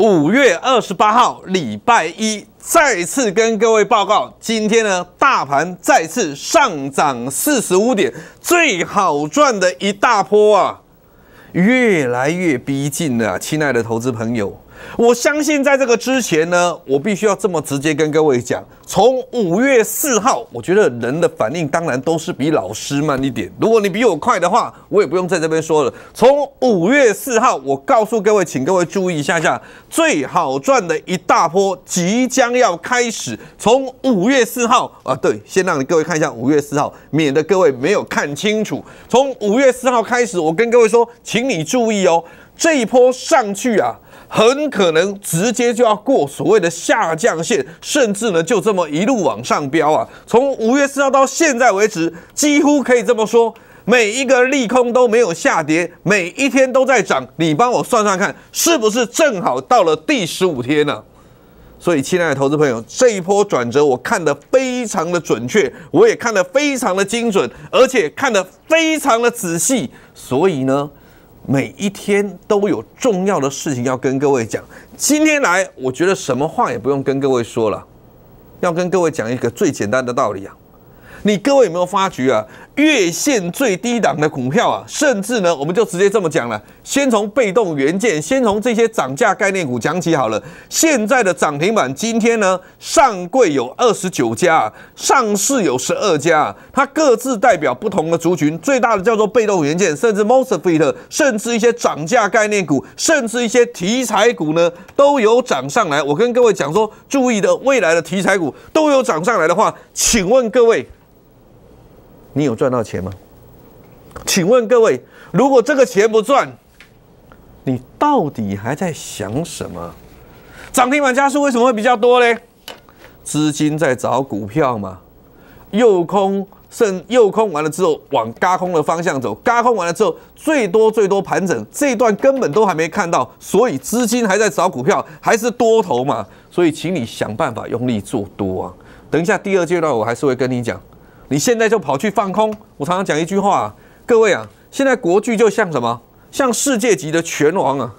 五月二十八号，礼拜一，再次跟各位报告，今天呢，大盘再次上涨四十五点，最好赚的一大波啊，越来越逼近了，亲爱的投资朋友。我相信，在这个之前呢，我必须要这么直接跟各位讲。从五月四号，我觉得人的反应当然都是比老师慢一点。如果你比我快的话，我也不用在这边说了。从五月四号，我告诉各位，请各位注意一下下，最好赚的一大波即将要开始。从五月四号啊，对，先让各位看一下五月四号，免得各位没有看清楚。从五月四号开始，我跟各位说，请你注意哦，这一波上去啊。很可能直接就要过所谓的下降线，甚至呢就这么一路往上飙啊！从五月四号到现在为止，几乎可以这么说，每一个利空都没有下跌，每一天都在涨。你帮我算算看，是不是正好到了第十五天呢？所以，亲爱的投资朋友，这一波转折，我看得非常的准确，我也看得非常的精准，而且看得非常的仔细。所以呢？每一天都有重要的事情要跟各位讲。今天来，我觉得什么话也不用跟各位说了，要跟各位讲一个最简单的道理啊！你各位有没有发觉啊？月线最低档的股票啊，甚至呢，我们就直接这么讲了。先从被动元件，先从这些涨价概念股讲起好了。现在的涨停板今天呢，上柜有二十九家，上市有十二家，它各自代表不同的族群。最大的叫做被动元件，甚至 Mosfet，甚至一些涨价概念股，甚至一些题材股呢，都有涨上来。我跟各位讲说，注意的未来的题材股都有涨上来的话，请问各位。你有赚到钱吗？请问各位，如果这个钱不赚，你到底还在想什么？涨停板加速为什么会比较多嘞？资金在找股票嘛？右空剩右空完了之后，往嘎空的方向走，嘎空完了之后，最多最多盘整，这段根本都还没看到，所以资金还在找股票，还是多头嘛？所以请你想办法用力做多啊！等一下第二阶段，我还是会跟你讲。你现在就跑去放空？我常常讲一句话，各位啊，现在国剧就像什么？像世界级的拳王啊，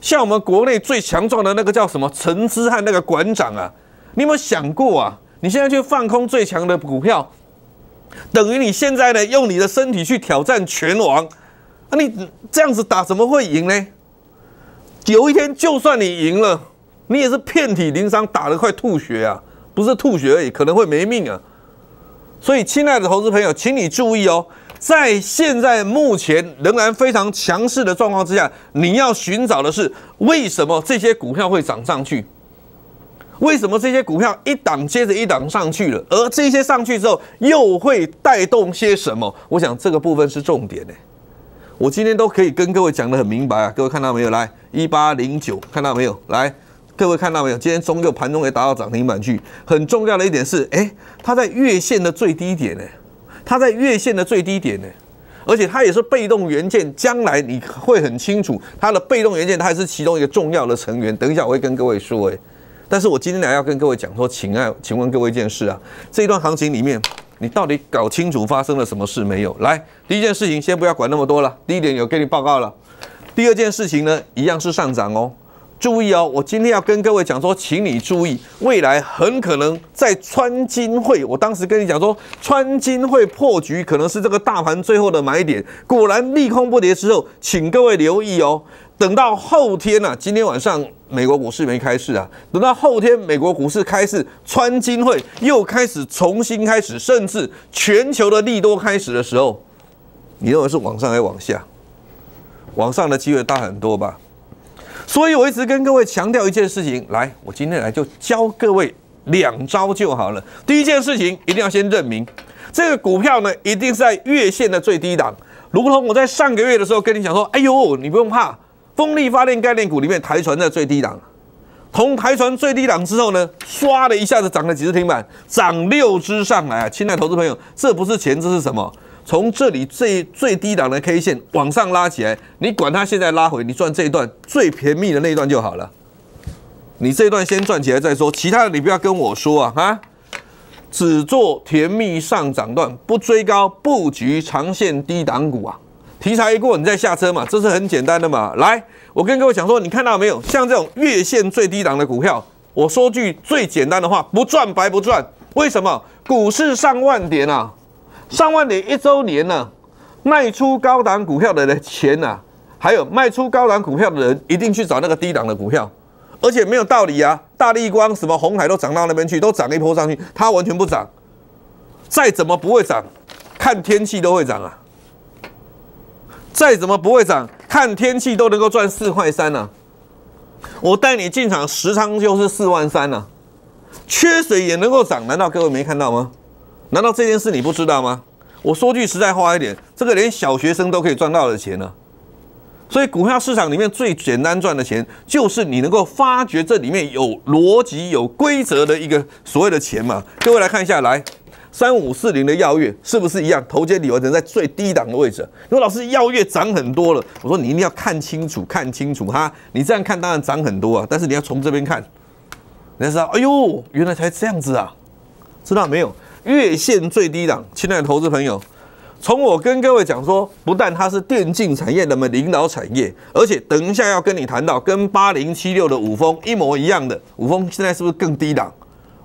像我们国内最强壮的那个叫什么陈之汉那个馆长啊，你有没有想过啊？你现在去放空最强的股票，等于你现在呢用你的身体去挑战拳王，那你这样子打怎么会赢呢？有一天就算你赢了，你也是遍体鳞伤，打得快吐血啊，不是吐血而已，可能会没命啊。所以，亲爱的投资朋友，请你注意哦，在现在目前仍然非常强势的状况之下，你要寻找的是为什么这些股票会涨上去？为什么这些股票一档接着一档上去了？而这些上去之后又会带动些什么？我想这个部分是重点呢。我今天都可以跟各位讲的很明白啊，各位看到没有？来，一八零九，看到没有？来。各位看到没有？今天中油盘中也达到涨停板去。很重要的一点是，哎，它在月线的最低点呢，它在月线的最低点呢，而且它也是被动元件，将来你会很清楚它的被动元件，它也是其中一个重要的成员。等一下我会跟各位说，哎，但是我今天来要跟各位讲说，请爱，请问各位一件事啊，这一段行情里面，你到底搞清楚发生了什么事没有？来，第一件事情先不要管那么多了，第一点有给你报告了。第二件事情呢，一样是上涨哦。注意哦，我今天要跟各位讲说，请你注意，未来很可能在川金会，我当时跟你讲说，川金会破局可能是这个大盘最后的买点。果然利空不跌之后，请各位留意哦。等到后天呢，今天晚上美国股市没开市啊，等到后天美国股市开市，川金会又开始重新开始，甚至全球的利多开始的时候，你认为是往上还是往下？往上的机会大很多吧？所以我一直跟各位强调一件事情，来，我今天来就教各位两招就好了。第一件事情一定要先认明，这个股票呢一定是在月线的最低档。如同我在上个月的时候跟你讲说，哎呦，你不用怕，风力发电概念股里面台船在最低档，从台船最低档之后呢，唰的一下子涨了几十停板，涨六只上来啊，亲爱的投资朋友，这不是钱，这是什么？从这里最最低档的 K 线往上拉起来，你管它现在拉回，你赚这一段最便宜的那一段就好了。你这一段先赚起来再说，其他的你不要跟我说啊啊！只做甜蜜上涨段，不追高，布局长线低档股啊。题材一过，你再下车嘛，这是很简单的嘛。来，我跟各位讲说，你看到没有？像这种月线最低档的股票，我说句最简单的话，不赚白不赚。为什么？股市上万点啊！上万点一周年了，卖出高档股票的人钱啊，还有卖出高档股票的人一定去找那个低档的股票，而且没有道理啊！大立光什么红海都涨到那边去，都涨一波上去，它完全不涨，再怎么不会涨，看天气都会涨啊！再怎么不会涨，看天气都能够赚四块三呢，我带你进场十仓就是四万三呢，缺水也能够涨，难道各位没看到吗？难道这件事你不知道吗？我说句实在话一点，这个连小学生都可以赚到的钱呢。所以股票市场里面最简单赚的钱，就是你能够发掘这里面有逻辑、有规则的一个所谓的钱嘛。各位来看一下，来三五四零的耀月是不是一样？头肩底，我能在最低档的位置。因为老师耀月涨很多了，我说你一定要看清楚，看清楚哈。你这样看当然涨很多啊，但是你要从这边看，你才知道。哎呦，原来才这样子啊，知道没有？月线最低档，亲爱的投资朋友，从我跟各位讲说，不但它是电竞产业的么领导产业，而且等一下要跟你谈到跟八零七六的五峰一模一样的五峰，现在是不是更低档？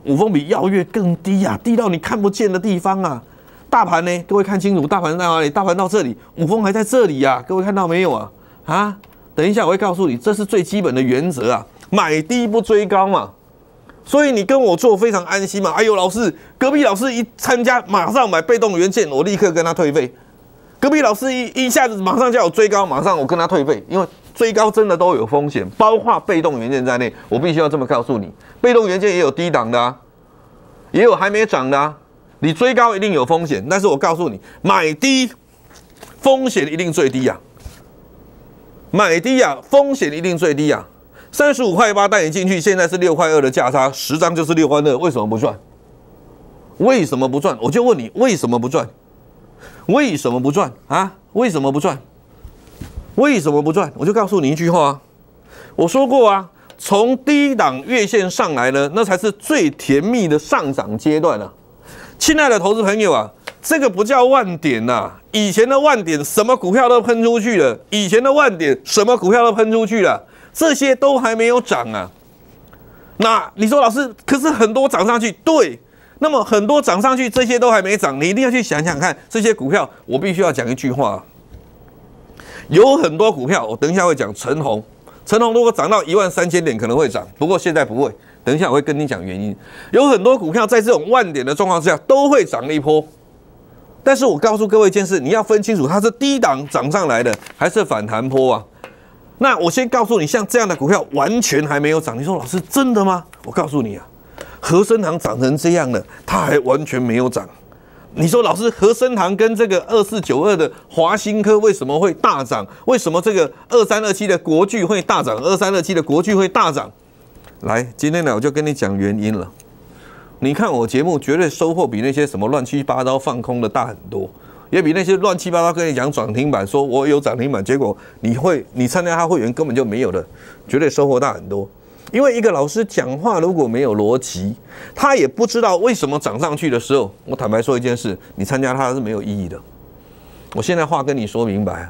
五峰比耀月更低呀，低到你看不见的地方啊！大盘呢？各位看清楚，大盘在哪里？大盘到这里，五峰还在这里啊！各位看到没有啊？啊，等一下我会告诉你，这是最基本的原则啊，买低不追高嘛。所以你跟我做非常安心嘛？哎呦，老师，隔壁老师一参加，马上买被动元件，我立刻跟他退费。隔壁老师一一下子马上叫我追高，马上我跟他退费，因为追高真的都有风险，包括被动元件在内，我必须要这么告诉你，被动元件也有低档的，也有还没涨的，你追高一定有风险。但是我告诉你，买低风险一定最低呀，买低呀，风险一定最低呀。三十五块八带你进去，现在是六块二的价差，十张就是六块二，为什么不赚？为什么不赚？我就问你为什么不赚？为什么不赚啊？为什么不赚？为什么不赚？我就告诉你一句话啊，我说过啊，从低档月线上来呢，那才是最甜蜜的上涨阶段啊，亲爱的投资朋友啊，这个不叫万点呐，以前的万点什么股票都喷出去了，以前的万点什么股票都喷出去了。这些都还没有涨啊，那你说老师，可是很多涨上去，对，那么很多涨上去，这些都还没涨，你一定要去想想看，这些股票，我必须要讲一句话，有很多股票，我等一下会讲。陈红，陈红如果涨到一万三千点可能会涨，不过现在不会，等一下我会跟你讲原因。有很多股票在这种万点的状况之下都会涨一波，但是我告诉各位一件事，你要分清楚它是低档涨上来的还是反弹波啊。那我先告诉你，像这样的股票完全还没有涨。你说老师真的吗？我告诉你啊，和生堂涨成这样了，它还完全没有涨。你说老师，和生堂跟这个二四九二的华新科为什么会大涨？为什么这个二三二七的国巨会大涨？二三二七的国巨会大涨。来，今天呢我就跟你讲原因了。你看我节目绝对收获比那些什么乱七八糟放空的大很多。也比那些乱七八糟跟你讲涨停板，说我有涨停板，结果你会你参加他会员根本就没有的，绝对收获大很多。因为一个老师讲话如果没有逻辑，他也不知道为什么涨上去的时候。我坦白说一件事，你参加他是没有意义的。我现在话跟你说明白，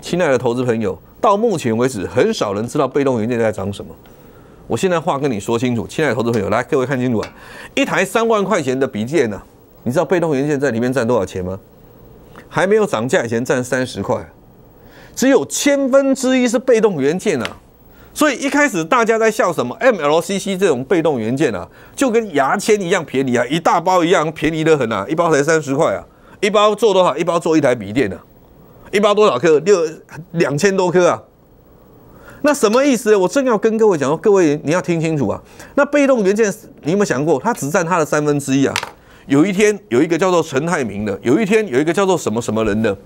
亲爱的投资朋友，到目前为止很少人知道被动元件在涨什么。我现在话跟你说清楚，亲爱的投资朋友，来各位看清楚啊，一台三万块钱的笔电呢，你知道被动元件在里面占多少钱吗？还没有涨价以前占三十块，只有千分之一是被动元件啊，所以一开始大家在笑什么？MLCC 这种被动元件啊，就跟牙签一样便宜啊，一大包一样便宜的很啊，一包才三十块啊，一包做多少？一包做一台笔电呢？一包多少颗？六两千多颗啊？那什么意思？我正要跟各位讲说，各位你要听清楚啊，那被动元件你有没有想过，它只占它的三分之一啊？有一天，有一个叫做陈泰明的；有一天，有一个叫做什么什么人的。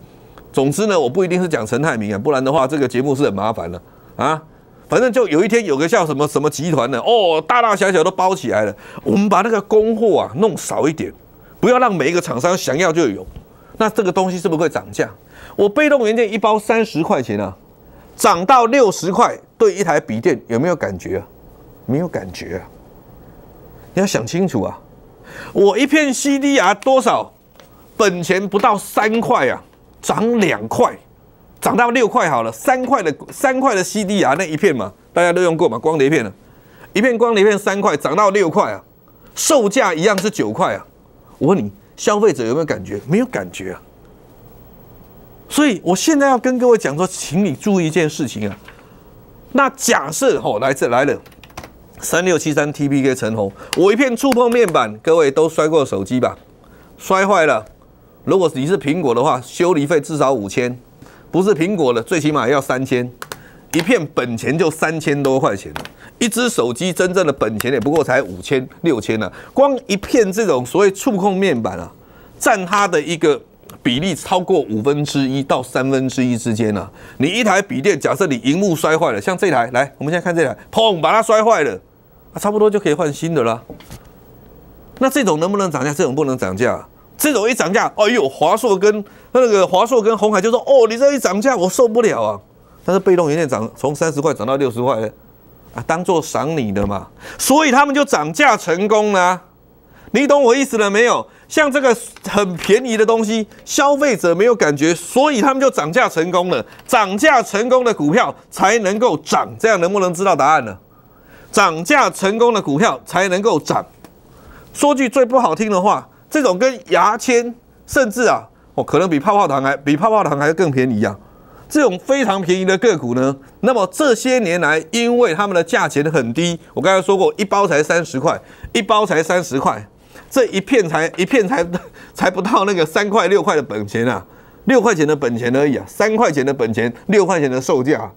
总之呢，我不一定是讲陈泰明啊，不然的话，这个节目是很麻烦了啊。反正就有一天，有个叫什么什么集团的哦，大大小小都包起来了。我们把那个供货啊弄少一点，不要让每一个厂商想要就有。那这个东西是不是会涨价？我被动元件一包三十块钱啊，涨到六十块，对一台笔电有没有感觉？啊？没有感觉啊！你要想清楚啊！我一片西地牙多少本钱不到三块啊？涨两块，涨到六块好了。三块的三块的西地牙那一片嘛，大家都用过嘛？光碟片的，一片光碟片三块，涨到六块啊，售价一样是九块啊。我问你，消费者有没有感觉？没有感觉啊。所以我现在要跟各位讲说，请你注意一件事情啊。那假设哦，来这来了。三六七三 TPK 陈红，我一片触碰面板，各位都摔过手机吧？摔坏了，如果你是苹果的话，修理费至少五千；不是苹果的，最起码要三千。一片本钱就三千多块钱，一只手机真正的本钱也不过才五千六千呢，光一片这种所谓触控面板啊，占它的一个比例超过五分之一到三分之一之间呢。你一台笔电，假设你荧幕摔坏了，像这台，来，我们现在看这台，砰，把它摔坏了。啊，差不多就可以换新的了。那这种能不能涨价？这种不能涨价。这种一涨价，哎呦，华硕跟那个华硕跟红海就说，哦，你这一涨价，我受不了啊。但是被动元件涨，从三十块涨到六十块，啊，当做赏你的嘛。所以他们就涨价成功了。你懂我意思了没有？像这个很便宜的东西，消费者没有感觉，所以他们就涨价成功了。涨价成功的股票才能够涨。这样能不能知道答案呢？涨价成功的股票才能够涨。说句最不好听的话，这种跟牙签，甚至啊，哦，可能比泡泡糖还比泡泡糖还要更便宜啊。这种非常便宜的个股呢，那么这些年来，因为他们的价钱很低，我刚才说过，一包才三十块，一包才三十块，这一片才一片才 才不到那个三块六块的本钱啊，六块钱的本钱而已啊，三块钱的本钱，六块钱的售价。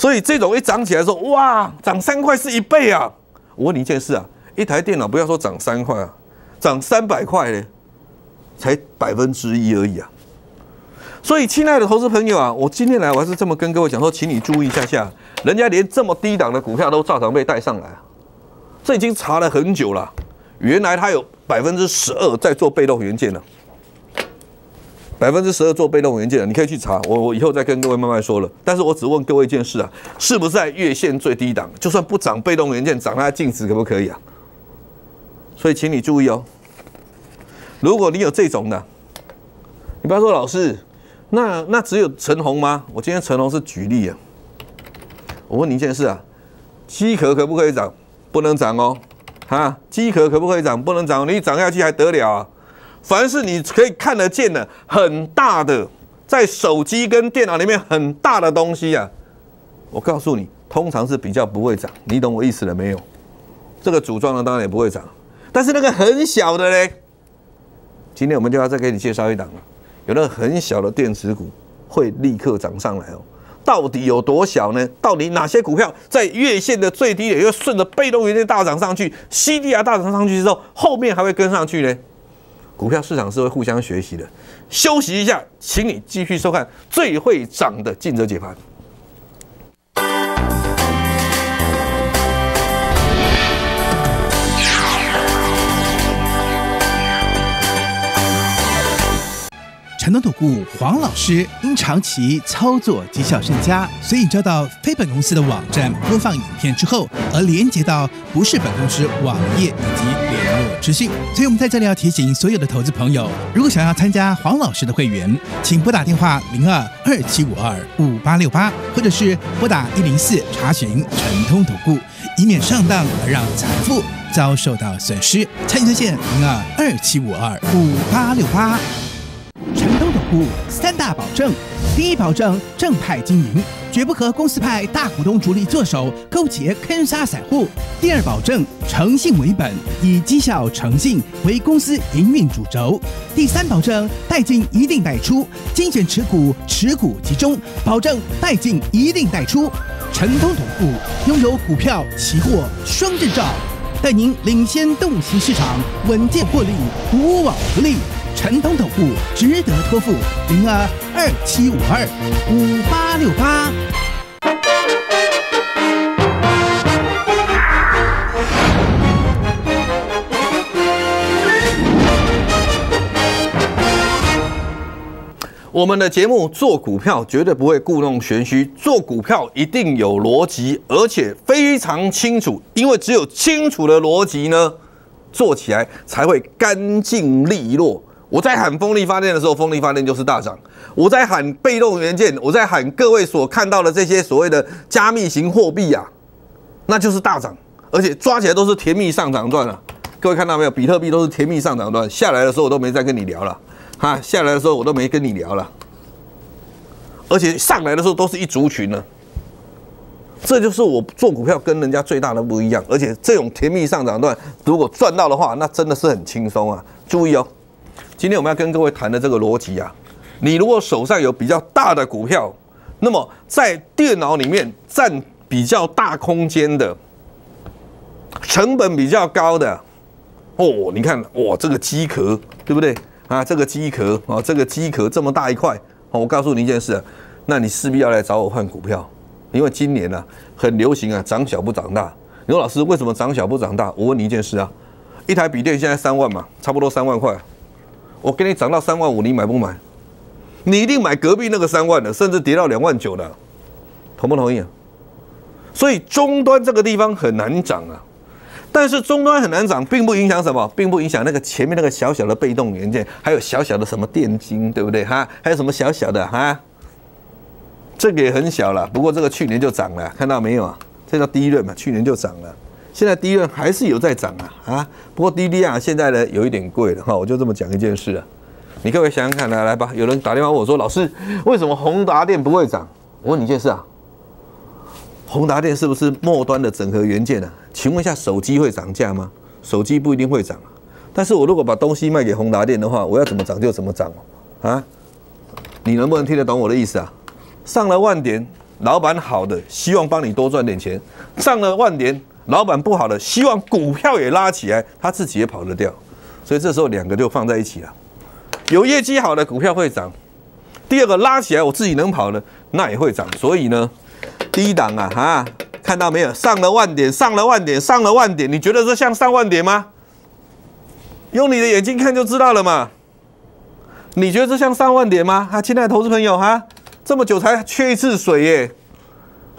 所以这种一涨起来说哇，涨三块是一倍啊！我问你一件事啊，一台电脑不要说涨三块啊，涨三百块呢，才百分之一而已啊！所以，亲爱的投资朋友啊，我今天来我还是这么跟各位讲说，请你注意一下下，人家连这么低档的股票都照常被带上来，啊，这已经查了很久了，原来他有百分之十二在做被动元件呢。百分之十二做被动元件，你可以去查。我我以后再跟各位慢慢说了。但是我只问各位一件事啊，是不是在月线最低档？就算不涨，被动元件涨它的净值可不可以啊？所以请你注意哦。如果你有这种的，你不要说老师，那那只有陈红吗？我今天陈红是举例啊。我问你一件事啊，鸡壳可不可以涨？不能涨哦，哈，鸡壳可不可以涨？不能涨，你涨下去还得了？啊？凡是你可以看得见的很大的，在手机跟电脑里面很大的东西啊，我告诉你，通常是比较不会涨。你懂我意思了没有？这个组装的当然也不会涨，但是那个很小的嘞，今天我们就要再给你介绍一档了。有那个很小的电池股会立刻涨上来哦。到底有多小呢？到底哪些股票在月线的最低点又顺着被动元件大涨上去？西利亚大涨上去之后，后面还会跟上去呢？股票市场是会互相学习的。休息一下，请你继续收看最会涨的近泽解盘。诚通投顾黄老师因长期操作绩效甚佳，所以遭到非本公司的网站播放影片之后，而连接到不是本公司网页以及联络资讯。所以我们在这里要提醒所有的投资朋友，如果想要参加黄老师的会员，请拨打电话零二二七五二五八六八，或者是拨打一零四查询诚通投顾，以免上当而让财富遭受到损失。参与推线零二二七五二五八六八。城东总部三大保证：第一保证正派经营，绝不和公司派大股东主力做手勾结坑杀散户；第二保证诚信为本，以绩效诚信为公司营运主轴；第三保证代进一定代出，精选持股，持股集中，保证代进一定代出。城东总部拥有股票、期货双证照，带您领先洞悉市场，稳健获利，无往不利。陈东总部值得托付，零二二七五二五八六八。我们的节目做股票绝对不会故弄玄虚，做股票一定有逻辑，而且非常清楚，因为只有清楚的逻辑呢，做起来才会干净利落。我在喊风力发电的时候，风力发电就是大涨；我在喊被动元件，我在喊各位所看到的这些所谓的加密型货币啊，那就是大涨，而且抓起来都是甜蜜上涨段了。各位看到没有？比特币都是甜蜜上涨段，下来的时候我都没再跟你聊了，哈，下来的时候我都没跟你聊了，而且上来的时候都是一族群呢，这就是我做股票跟人家最大的不一样，而且这种甜蜜上涨段，如果赚到的话，那真的是很轻松啊！注意哦。今天我们要跟各位谈的这个逻辑啊，你如果手上有比较大的股票，那么在电脑里面占比较大空间的，成本比较高的哦，你看哇，这个机壳对不对啊？这个机壳啊，这个机壳这么大一块，我告诉你一件事，那你势必要来找我换股票，因为今年呢很流行啊，长小不长大。刘老师为什么长小不长大？我问你一件事啊，一台笔电现在三万嘛，差不多三万块。我给你涨到三万五，你买不买？你一定买隔壁那个三万的，甚至跌到两万九的，同不同意啊？所以终端这个地方很难涨啊。但是终端很难涨，并不影响什么，并不影响那个前面那个小小的被动元件，还有小小的什么电芯，对不对哈？还有什么小小的哈？这个也很小了，不过这个去年就涨了，看到没有啊？这叫低任嘛，去年就涨了。现在利润还是有在涨啊啊！不过滴滴啊，现在呢有一点贵了哈。我就这么讲一件事啊，你各位想想看呢，来吧。有人打电话问我说，老师为什么宏达电不会涨？我问你一件事啊，宏达电是不是末端的整合元件啊？请问一下，手机会涨价吗？手机不一定会涨，但是我如果把东西卖给宏达电的话，我要怎么涨就怎么涨哦啊！你能不能听得懂我的意思啊？上了万点，老板好的，希望帮你多赚点钱。上了万点。老板不好的，希望股票也拉起来，他自己也跑得掉，所以这时候两个就放在一起了。有业绩好的股票会涨，第二个拉起来我自己能跑的那也会涨。所以呢，第一档啊啊，看到没有，上了万点，上了万点，上了万点，你觉得这像上万点吗？用你的眼睛看就知道了嘛。你觉得这像上万点吗？哈，亲爱的投资朋友哈，这么久才缺一次水耶。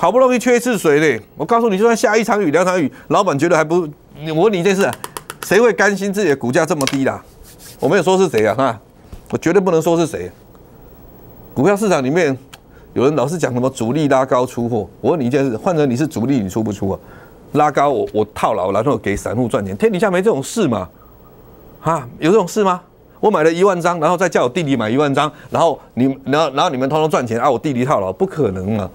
好不容易缺一次水嘞，我告诉你，就算下一场雨、两场雨，老板觉得还不？我问你一件事，谁会甘心自己的股价这么低啦？我没有说是谁啊，哈，我绝对不能说是谁。股票市场里面有人老是讲什么主力拉高出货，我问你一件事，换成你是主力，你出不出啊？拉高我我套牢，然后给散户赚钱，天底下没这种事嘛？哈，有这种事吗？我买了一万张，然后再叫我弟弟买一万张，然后你然后然后你们偷偷赚钱，啊，我弟弟套牢，不可能啊！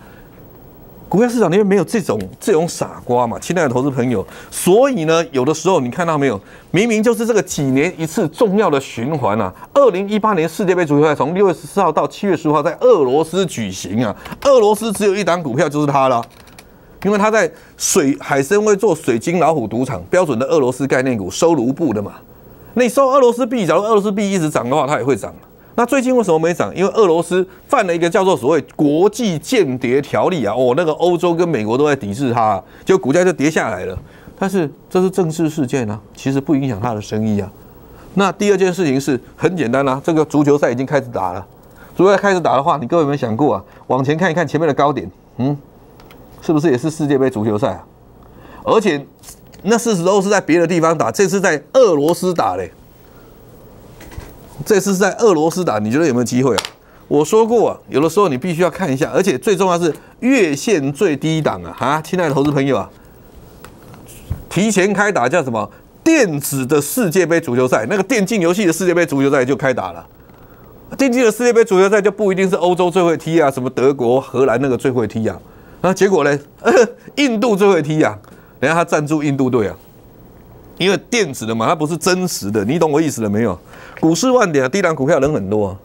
股票市场里面没有这种这种傻瓜嘛，亲爱的投资朋友，所以呢，有的时候你看到没有，明明就是这个几年一次重要的循环啊。二零一八年世界杯足球赛从六月十四号到七月十五号在俄罗斯举行啊，俄罗斯只有一档股票就是它了，因为它在水海参崴做水晶老虎赌场，标准的俄罗斯概念股，收卢布的嘛。那收俄罗斯币，假如俄罗斯币一直涨的话，它也会涨。那最近为什么没涨？因为俄罗斯犯了一个叫做所谓国际间谍条例啊，哦，那个欧洲跟美国都在抵制它，就股价就跌下来了。但是这是政治事件啊，其实不影响它的生意啊。那第二件事情是很简单啊，这个足球赛已经开始打了。果要开始打的话，你各位有没有想过啊？往前看一看前面的高点，嗯，是不是也是世界杯足球赛啊？而且那四十都是在别的地方打，这次在俄罗斯打嘞。这次是在俄罗斯打，你觉得有没有机会啊？我说过，有的时候你必须要看一下，而且最重要是月线最低档啊！啊，亲爱的投资朋友啊，提前开打叫什么？电子的世界杯足球赛，那个电竞游戏的世界杯足球赛就开打了。电竞的世界杯足球赛就不一定是欧洲最会踢啊，什么德国、荷兰那个最会踢啊，啊，结果呢？印度最会踢啊，人家他赞助印度队啊。因为电子的嘛，它不是真实的，你懂我意思了没有？股市万点啊，低档股票人很多。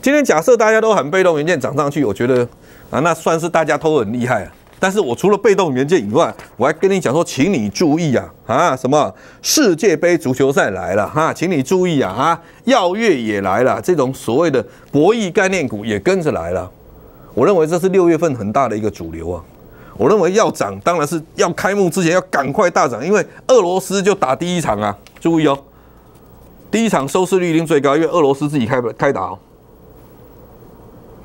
今天假设大家都喊被动元件涨上去，我觉得啊，那算是大家偷很厉害啊。但是我除了被动元件以外，我还跟你讲说，请你注意啊啊，什么世界杯足球赛来了哈，请你注意啊啊，耀月也来了，这种所谓的博弈概念股也跟着来了。我认为这是六月份很大的一个主流啊。我认为要涨，当然是要开幕之前要赶快大涨，因为俄罗斯就打第一场啊！注意哦，第一场收视率一定最高，因为俄罗斯自己开开打哦，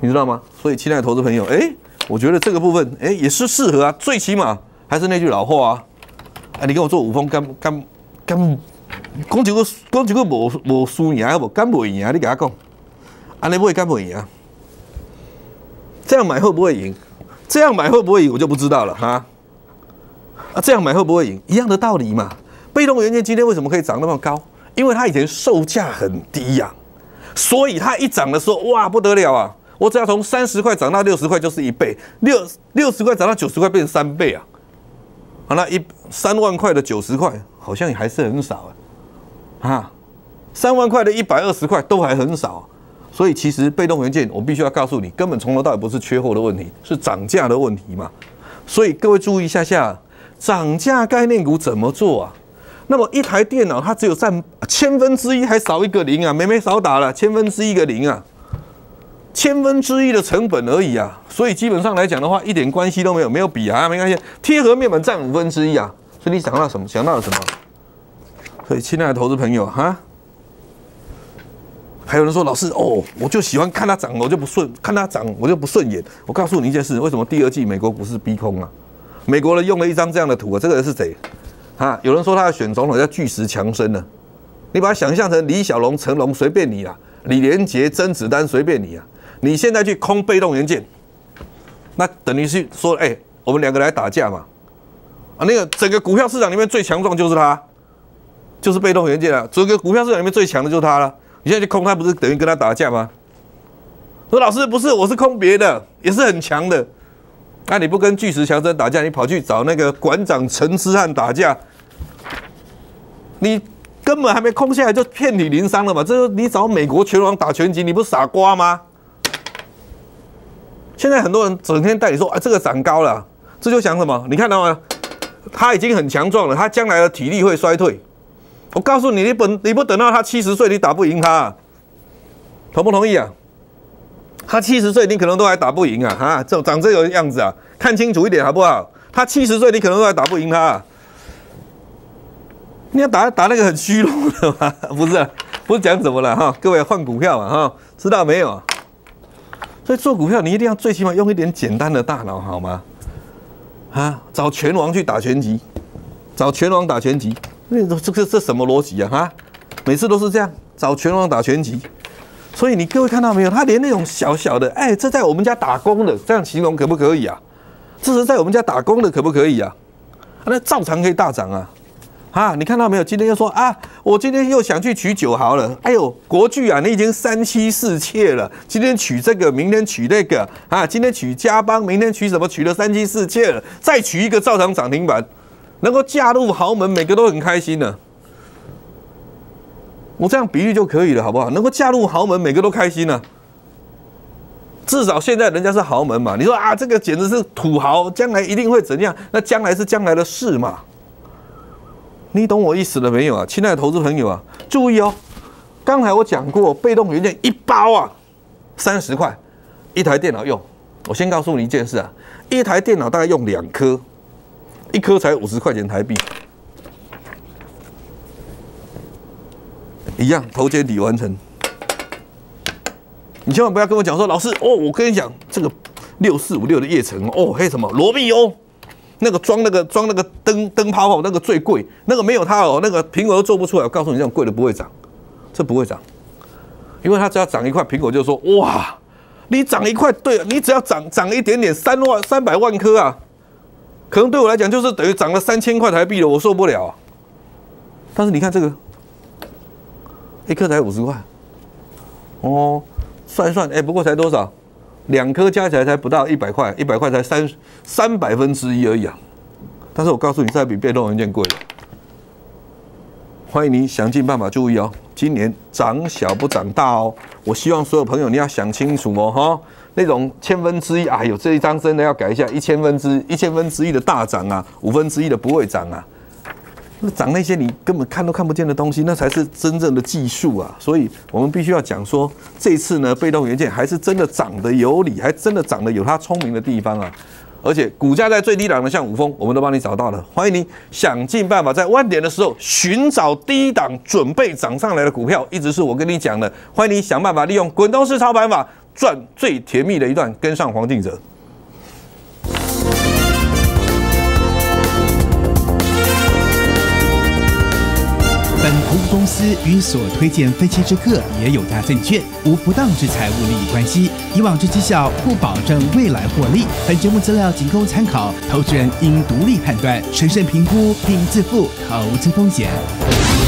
你知道吗？所以亲爱的投资朋友，哎，我觉得这个部分，哎，也是适合啊，最起码还是那句老话啊，啊，你跟我做五峰干干干，讲几个讲几个无无输赢，无干不赢，你给他讲，安尼不会干不赢，这样买会不会赢？这样买会不会赢，我就不知道了哈。啊，这样买会不会赢？一样的道理嘛。被动元件今天为什么可以涨那么高？因为它以前售价很低呀，所以它一涨的时候，哇，不得了啊！我只要从三十块涨到六十块，就是一倍；六六十块涨到九十块，变成三倍啊！好，那一三万块的九十块好像也还是很少啊，啊，三万块的一百二十块都还很少。所以其实被动元件，我必须要告诉你，根本从头到尾不是缺货的问题，是涨价的问题嘛。所以各位注意一下下，涨价概念股怎么做啊？那么一台电脑它只有占千分之一，还少一个零啊，没没少打了千分之一个零啊，千分之一的成本而已啊。所以基本上来讲的话，一点关系都没有，没有比啊，没关系。贴合面板占五分之一啊，所以你想到什么？想到了什么？所以亲爱的投资朋友哈。还有人说老师哦，我就喜欢看他涨，我就不顺看他涨我就不顺眼。我告诉你一件事，为什么第二季美国股市逼空啊？美国人用了一张这样的图啊，这个人是谁啊？有人说他要选总统叫巨石强森呢，你把他想象成李小龙、成龙随便你啊，李连杰、甄子丹随便你啊。你现在去空被动元件，那等于是说哎，我们两个来打架嘛啊？那个整个股票市场里面最强壮就是他，就是被动元件啊。整个股票市场里面最强的就是他了。你现在去空他不是等于跟他打架吗？说老师不是，我是空别的，也是很强的。那你不跟巨石强森打架，你跑去找那个馆长陈思汉打架，你根本还没空下来就遍体鳞伤了嘛？这你找美国拳王打拳击，你不是傻瓜吗？现在很多人整天带你说啊，这个长高了，这就想什么？你看到吗？他已经很强壮了，他将来的体力会衰退。我告诉你，你本你不等到他七十岁，你打不赢他，同不同意啊？他七十岁，你可能都还打不赢啊！哈，这长这个样子啊，看清楚一点好不好？他七十岁，你可能都还打不赢他。你要打打那个很虚弱的吗？不是，不是讲什么了哈。各位换股票了哈，知道没有？所以做股票，你一定要最起码用一点简单的大脑好吗？啊，找拳王去打拳击，找拳王打拳击。那这这这什么逻辑啊？哈，每次都是这样找拳王打拳击，所以你各位看到没有？他连那种小小的，哎，这在我们家打工的这样形容可不可以啊？这是在我们家打工的可不可以啊？那照常可以大涨啊！啊，你看到没有？今天又说啊，我今天又想去取九豪了。哎呦，国剧啊，你已经三妻四妾了。今天取这个，明天取那个啊。今天取家邦，明天取什么？取了三妻四妾了，再取一个，照常涨停板。能够嫁入豪门，每个都很开心呢。我这样比喻就可以了，好不好？能够嫁入豪门，每个都开心呢。至少现在人家是豪门嘛。你说啊，这个简直是土豪，将来一定会怎样？那将来是将来的事嘛。你懂我意思了没有啊，亲爱的投资朋友啊，注意哦。刚才我讲过，被动元件一包啊，三十块，一台电脑用。我先告诉你一件事啊，一台电脑大概用两颗。一颗才五十块钱台币，一样头接底完成。你千万不要跟我讲说，老师哦，我跟你讲这个六四五六的叶城哦，还有什么罗密欧那个装那个装那个灯灯泡哦，那个最贵，那个没有它哦，那个苹果都做不出来。我告诉你，这样贵的不会涨，这不会涨，因为它只要涨一块，苹果就说哇，你涨一块，对你只要涨涨一点点，三万三百万颗啊。可能对我来讲就是等于涨了三千块台币了，我受不了。但是你看这个，一颗才五十块，哦，算一算，哎，不过才多少？两颗加起来才不到一百块，一百块才三三百分之一而已啊。但是我告诉你，再比被动文件贵了。欢迎你想尽办法注意哦，今年涨小不涨大哦。我希望所有朋友你要想清楚哦，哈。那种千分之一，哎呦，这一张真的要改一下，一千分之一千分之一的大涨啊，五分之一的不会涨啊，那涨那些你根本看都看不见的东西，那才是真正的技术啊！所以我们必须要讲说，这次呢，被动元件还是真的涨得有理，还真的涨得有它聪明的地方啊！而且股价在最低档的，像五丰，我们都帮你找到了，欢迎你想尽办法在万点的时候寻找低档准备涨上来的股票，一直是我跟你讲的，欢迎你想办法利用滚动式操盘法。赚最甜蜜的一段，跟上黄靖哲。本投资公司与所推荐分期之客也有大证券，无不当之财务利益关系。以往之绩效不保证未来获利。本节目资料仅供参考，投资人应独立判断、审慎评估，并自负投资风险。